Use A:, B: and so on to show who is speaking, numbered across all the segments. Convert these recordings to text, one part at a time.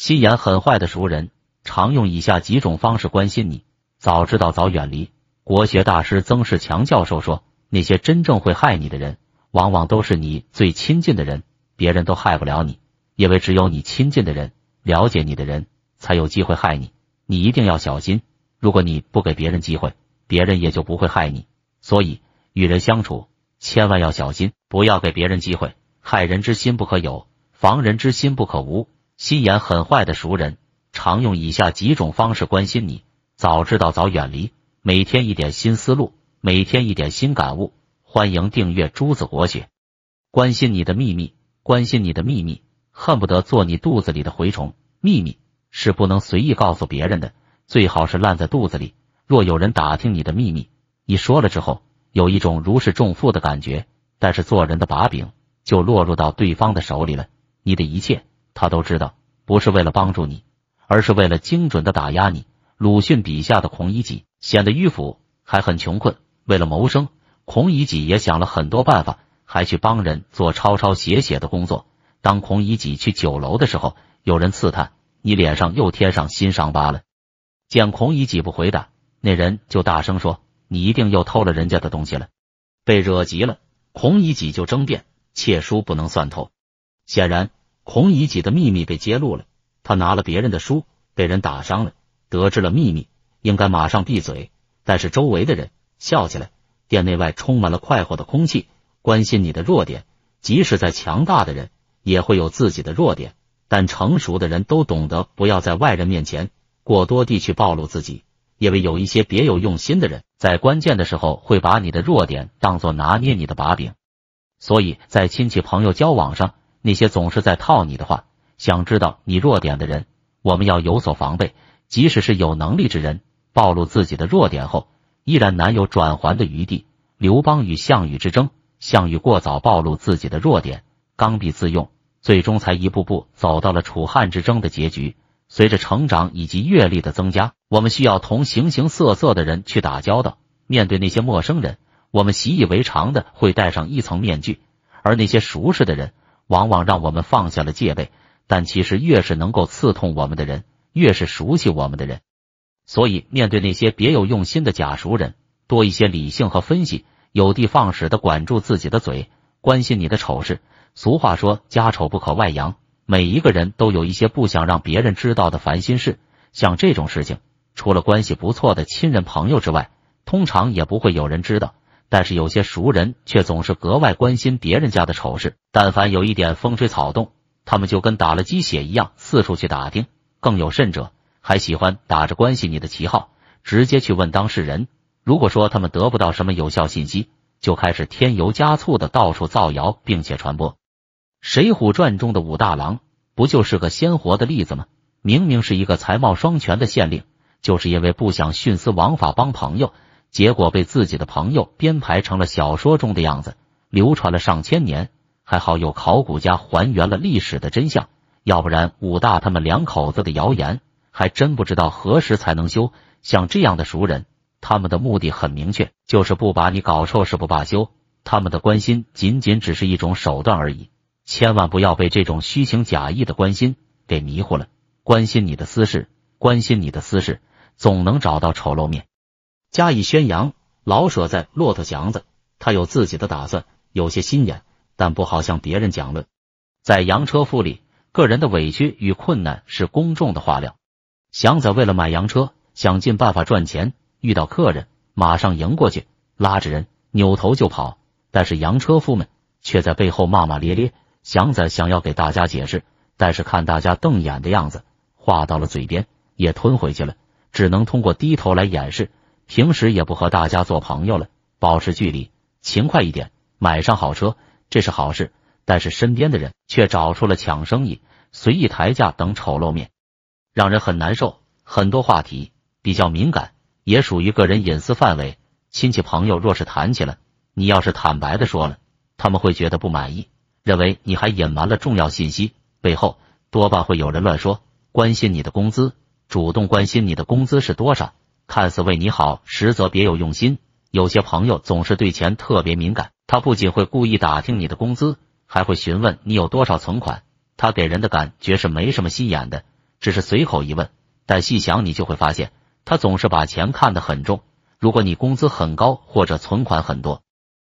A: 心眼很坏的熟人，常用以下几种方式关心你。早知道早远离。国学大师曾仕强教授说，那些真正会害你的人，往往都是你最亲近的人，别人都害不了你，因为只有你亲近的人、了解你的人，才有机会害你。你一定要小心。如果你不给别人机会，别人也就不会害你。所以，与人相处，千万要小心，不要给别人机会。害人之心不可有，防人之心不可无。心眼很坏的熟人，常用以下几种方式关心你。早知道早远离。每天一点新思路，每天一点新感悟。欢迎订阅《珠子国学》。关心你的秘密，关心你的秘密，恨不得做你肚子里的蛔虫。秘密是不能随意告诉别人的，最好是烂在肚子里。若有人打听你的秘密，你说了之后，有一种如释重负的感觉，但是做人的把柄就落入到对方的手里了，你的一切。他都知道，不是为了帮助你，而是为了精准的打压你。鲁迅笔下的孔乙己显得迂腐，还很穷困。为了谋生，孔乙己也想了很多办法，还去帮人做抄抄写写的工作。当孔乙己去酒楼的时候，有人刺探：“你脸上又贴上新伤疤了。”见孔乙己不回答，那人就大声说：“你一定又偷了人家的东西了。”被惹急了，孔乙己就争辩：“窃书不能算偷。”显然。孔乙己的秘密被揭露了，他拿了别人的书，被人打伤了。得知了秘密，应该马上闭嘴。但是周围的人笑起来，店内外充满了快活的空气。关心你的弱点，即使再强大的人也会有自己的弱点。但成熟的人都懂得不要在外人面前过多地去暴露自己，因为有一些别有用心的人在关键的时候会把你的弱点当作拿捏你的把柄。所以在亲戚朋友交往上。那些总是在套你的话、想知道你弱点的人，我们要有所防备。即使是有能力之人暴露自己的弱点后，依然难有转还的余地。刘邦与项羽之争，项羽过早暴露自己的弱点，刚愎自用，最终才一步步走到了楚汉之争的结局。随着成长以及阅历的增加，我们需要同形形色色的人去打交道。面对那些陌生人，我们习以为常的会戴上一层面具，而那些熟识的人。往往让我们放下了戒备，但其实越是能够刺痛我们的人，越是熟悉我们的人。所以，面对那些别有用心的假熟人，多一些理性和分析，有的放矢的管住自己的嘴，关心你的丑事。俗话说，家丑不可外扬。每一个人都有一些不想让别人知道的烦心事，像这种事情，除了关系不错的亲人朋友之外，通常也不会有人知道。但是有些熟人却总是格外关心别人家的丑事，但凡有一点风吹草动，他们就跟打了鸡血一样四处去打听，更有甚者还喜欢打着关系你的旗号直接去问当事人。如果说他们得不到什么有效信息，就开始添油加醋的到处造谣，并且传播。《水浒传》中的武大郎不就是个鲜活的例子吗？明明是一个才貌双全的县令，就是因为不想徇私枉法帮朋友。结果被自己的朋友编排成了小说中的样子，流传了上千年。还好有考古家还原了历史的真相，要不然武大他们两口子的谣言还真不知道何时才能休。像这样的熟人，他们的目的很明确，就是不把你搞臭，誓不罢休。他们的关心仅仅只是一种手段而已，千万不要被这种虚情假意的关心给迷糊了。关心你的私事，关心你的私事，总能找到丑陋面。加以宣扬。老舍在《骆驼祥子》他有自己的打算，有些心眼，但不好向别人讲论。在洋车夫里，个人的委屈与困难是公众的话料。祥子为了买洋车，想尽办法赚钱，遇到客人马上迎过去，拉着人扭头就跑。但是洋车夫们却在背后骂骂咧咧。祥子想要给大家解释，但是看大家瞪眼的样子，话到了嘴边也吞回去了，只能通过低头来掩饰。平时也不和大家做朋友了，保持距离，勤快一点，买上好车，这是好事。但是身边的人却找出了抢生意、随意抬价等丑陋面，让人很难受。很多话题比较敏感，也属于个人隐私范围。亲戚朋友若是谈起了，你要是坦白的说了，他们会觉得不满意，认为你还隐瞒了重要信息。背后多半会有人乱说，关心你的工资，主动关心你的工资是多少。看似为你好，实则别有用心。有些朋友总是对钱特别敏感，他不仅会故意打听你的工资，还会询问你有多少存款。他给人的感觉是没什么心眼的，只是随口一问。但细想你就会发现，他总是把钱看得很重。如果你工资很高或者存款很多，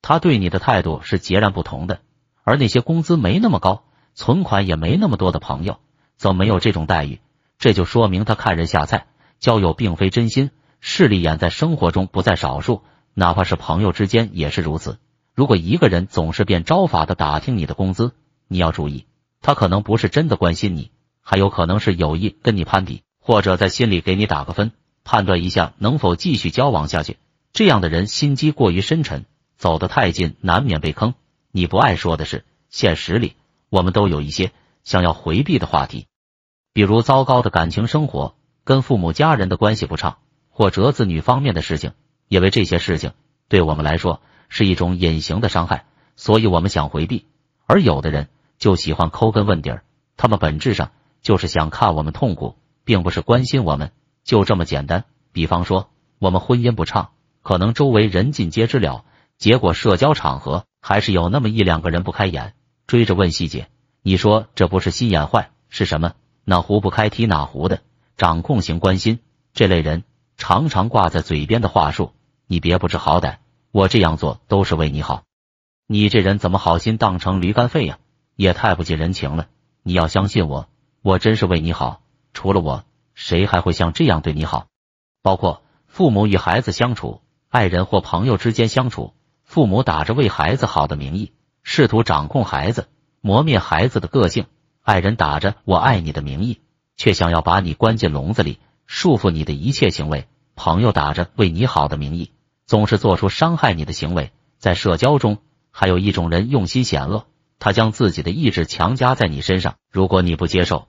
A: 他对你的态度是截然不同的；而那些工资没那么高、存款也没那么多的朋友，则没有这种待遇。这就说明他看人下菜。交友并非真心，势利眼在生活中不在少数，哪怕是朋友之间也是如此。如果一个人总是变招法的打听你的工资，你要注意，他可能不是真的关心你，还有可能是有意跟你攀比，或者在心里给你打个分，判断一下能否继续交往下去。这样的人心机过于深沉，走得太近难免被坑。你不爱说的是，现实里我们都有一些想要回避的话题，比如糟糕的感情生活。跟父母家人的关系不畅，或者子女方面的事情，因为这些事情对我们来说是一种隐形的伤害，所以我们想回避。而有的人就喜欢抠根问底儿，他们本质上就是想看我们痛苦，并不是关心我们，就这么简单。比方说，我们婚姻不畅，可能周围人尽皆知了，结果社交场合还是有那么一两个人不开眼，追着问细节。你说这不是心眼坏是什么？哪壶不开提哪壶的。掌控型关心这类人常常挂在嘴边的话术，你别不知好歹，我这样做都是为你好。你这人怎么好心当成驴肝肺呀？也太不近人情了。你要相信我，我真是为你好。除了我，谁还会像这样对你好？包括父母与孩子相处，爱人或朋友之间相处，父母打着为孩子好的名义，试图掌控孩子，磨灭孩子的个性；爱人打着我爱你的名义。却想要把你关进笼子里，束缚你的一切行为。朋友打着为你好的名义，总是做出伤害你的行为。在社交中，还有一种人用心险恶，他将自己的意志强加在你身上。如果你不接受，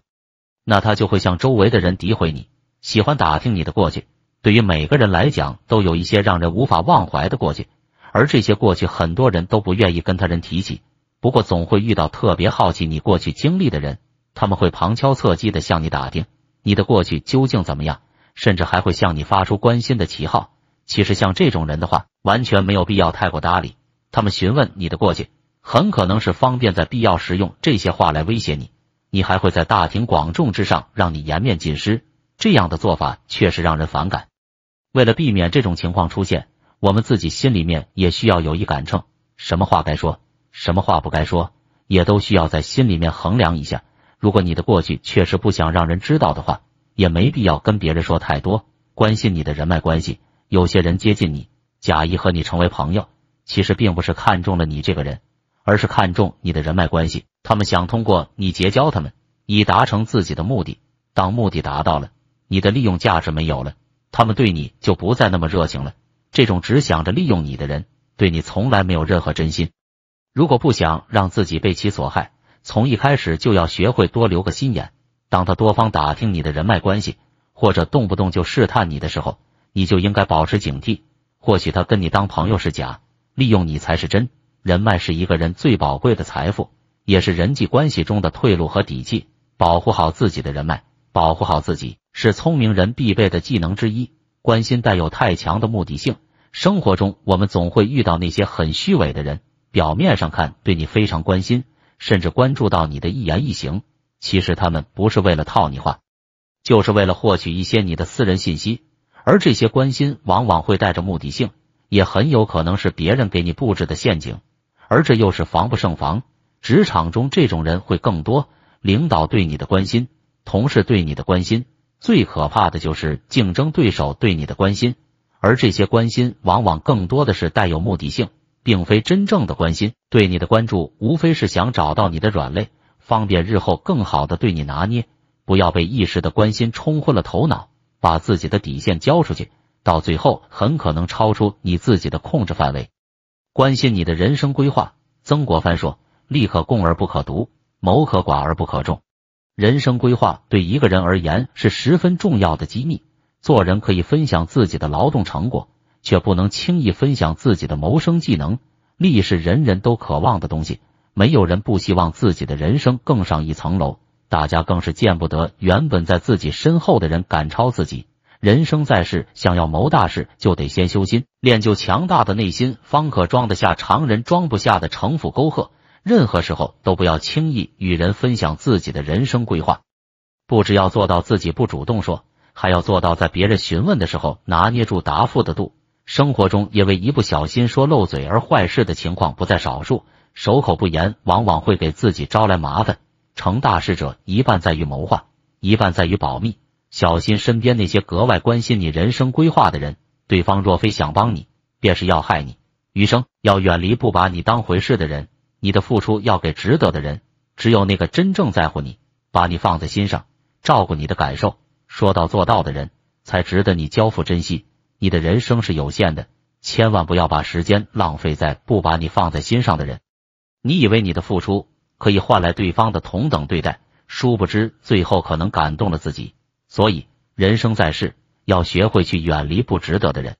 A: 那他就会向周围的人诋毁你，喜欢打听你的过去。对于每个人来讲，都有一些让人无法忘怀的过去，而这些过去，很多人都不愿意跟他人提起。不过，总会遇到特别好奇你过去经历的人。他们会旁敲侧击的向你打听你的过去究竟怎么样，甚至还会向你发出关心的旗号。其实像这种人的话，完全没有必要太过搭理。他们询问你的过去，很可能是方便在必要时用这些话来威胁你。你还会在大庭广众之上让你颜面尽失，这样的做法确实让人反感。为了避免这种情况出现，我们自己心里面也需要有一杆秤，什么话该说，什么话不该说，也都需要在心里面衡量一下。如果你的过去确实不想让人知道的话，也没必要跟别人说太多。关心你的人脉关系，有些人接近你，假意和你成为朋友，其实并不是看中了你这个人，而是看中你的人脉关系。他们想通过你结交他们，以达成自己的目的。当目的达到了，你的利用价值没有了，他们对你就不再那么热情了。这种只想着利用你的人，对你从来没有任何真心。如果不想让自己被其所害。从一开始就要学会多留个心眼。当他多方打听你的人脉关系，或者动不动就试探你的时候，你就应该保持警惕。或许他跟你当朋友是假，利用你才是真。人脉是一个人最宝贵的财富，也是人际关系中的退路和底气。保护好自己的人脉，保护好自己是聪明人必备的技能之一。关心带有太强的目的性，生活中我们总会遇到那些很虚伪的人，表面上看对你非常关心。甚至关注到你的一言一行，其实他们不是为了套你话，就是为了获取一些你的私人信息。而这些关心往往会带着目的性，也很有可能是别人给你布置的陷阱。而这又是防不胜防。职场中这种人会更多。领导对你的关心，同事对你的关心，最可怕的就是竞争对手对你的关心。而这些关心往往更多的是带有目的性，并非真正的关心。对你的关注，无非是想找到你的软肋，方便日后更好的对你拿捏。不要被一时的关心冲昏了头脑，把自己的底线交出去，到最后很可能超出你自己的控制范围。关心你的人生规划，曾国藩说：“利可共而不可独，谋可寡而不可众。”人生规划对一个人而言是十分重要的机密。做人可以分享自己的劳动成果，却不能轻易分享自己的谋生技能。利是人人都渴望的东西，没有人不希望自己的人生更上一层楼。大家更是见不得原本在自己身后的人赶超自己。人生在世，想要谋大事，就得先修心，练就强大的内心，方可装得下常人装不下的城府沟壑。任何时候都不要轻易与人分享自己的人生规划，不只要做到自己不主动说，还要做到在别人询问的时候拿捏住答复的度。生活中因为一不小心说漏嘴而坏事的情况不在少数，守口不言往往会给自己招来麻烦。成大事者一半在于谋划，一半在于保密。小心身边那些格外关心你人生规划的人，对方若非想帮你，便是要害你。余生要远离不把你当回事的人，你的付出要给值得的人。只有那个真正在乎你、把你放在心上、照顾你的感受、说到做到的人，才值得你交付真心。你的人生是有限的，千万不要把时间浪费在不把你放在心上的人。你以为你的付出可以换来对方的同等对待，殊不知最后可能感动了自己。所以，人生在世，要学会去远离不值得的人。